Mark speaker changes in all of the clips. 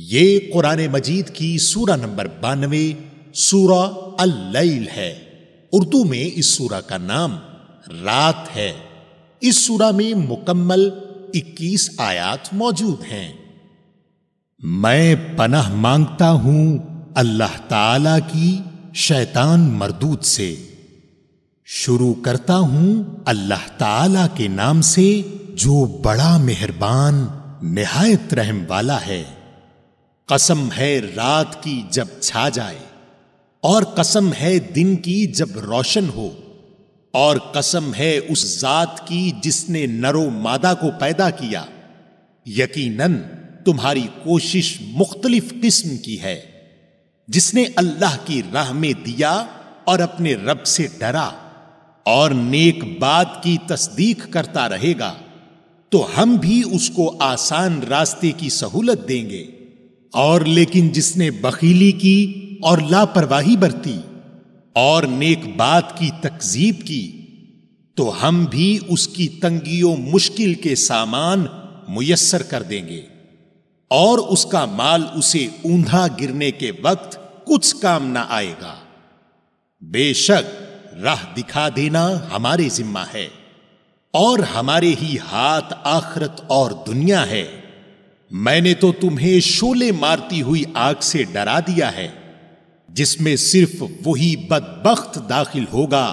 Speaker 1: ये कुरान मजीद की सूरा नंबर बानवे सूरा अल है उर्दू में इस सूरा का नाम रात है इस सूरा में मुकम्मल 21 आयात मौजूद हैं मैं पनाह मांगता हूं अल्लाह ताला की शैतान मरदूत से शुरू करता हूं अल्लाह ताला के नाम से जो बड़ा मेहरबान निहायत रहम वाला है कसम है रात की जब छा जाए और कसम है दिन की जब रोशन हो और कसम है उस जात की जिसने नरो मादा को पैदा किया यकीनन तुम्हारी कोशिश मुख्तलिफ किस्म की है जिसने अल्लाह की राह में दिया और अपने रब से डरा और नेक बात की तस्दीक करता रहेगा तो हम भी उसको आसान रास्ते की सहूलत देंगे और लेकिन जिसने बखीली की और लापरवाही बरती और नेक बात की तकजीब की तो हम भी उसकी तंगियों मुश्किल के सामान मुयस्सर कर देंगे और उसका माल उसे ऊंधा गिरने के वक्त कुछ काम ना आएगा बेशक राह दिखा देना हमारे जिम्मा है और हमारे ही हाथ आखरत और दुनिया है मैंने तो तुम्हें शोले मारती हुई आग से डरा दिया है जिसमें सिर्फ वही बदबख्त दाखिल होगा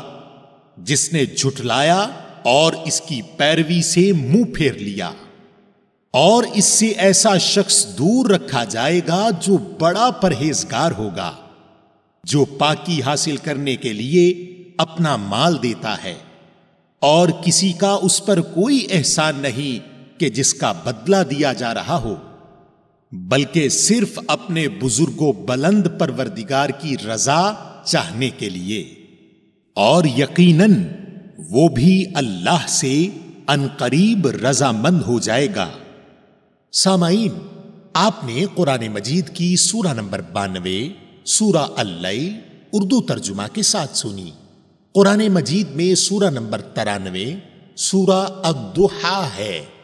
Speaker 1: जिसने झुटलाया और इसकी पैरवी से मुंह फेर लिया और इससे ऐसा शख्स दूर रखा जाएगा जो बड़ा परहेजगार होगा जो पाकी हासिल करने के लिए अपना माल देता है और किसी का उस पर कोई एहसान नहीं कि जिसका बदला दिया जा रहा हो बल्कि सिर्फ अपने बुजुर्गो बुलंद परवरदिगार की रजा चाहने के लिए और यकीनन वो भी अल्लाह से अनकरीब रजामंद हो जाएगा सामाइन आपने कुरान मजीद की सूरा नंबर बानवे सूरा अल्लई उर्दू तर्जुमा के साथ सुनी कुरान मजीद में सूरा नंबर तिरानवे सूरा अद्दुहा है